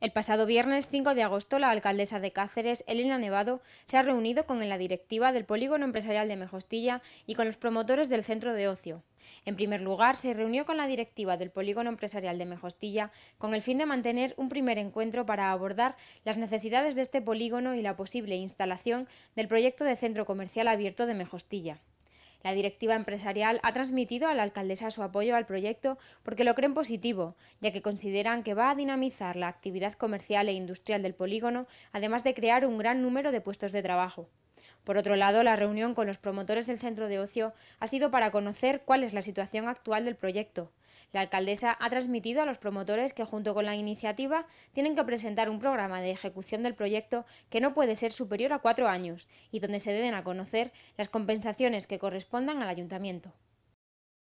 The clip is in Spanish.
El pasado viernes 5 de agosto, la alcaldesa de Cáceres, Elena Nevado, se ha reunido con la directiva del Polígono Empresarial de Mejostilla y con los promotores del centro de ocio. En primer lugar, se reunió con la directiva del Polígono Empresarial de Mejostilla con el fin de mantener un primer encuentro para abordar las necesidades de este polígono y la posible instalación del proyecto de centro comercial abierto de Mejostilla. La directiva empresarial ha transmitido a la alcaldesa su apoyo al proyecto porque lo creen positivo, ya que consideran que va a dinamizar la actividad comercial e industrial del polígono, además de crear un gran número de puestos de trabajo. Por otro lado, la reunión con los promotores del centro de ocio ha sido para conocer cuál es la situación actual del proyecto. La alcaldesa ha transmitido a los promotores que junto con la iniciativa tienen que presentar un programa de ejecución del proyecto que no puede ser superior a cuatro años y donde se deben a conocer las compensaciones que correspondan al ayuntamiento.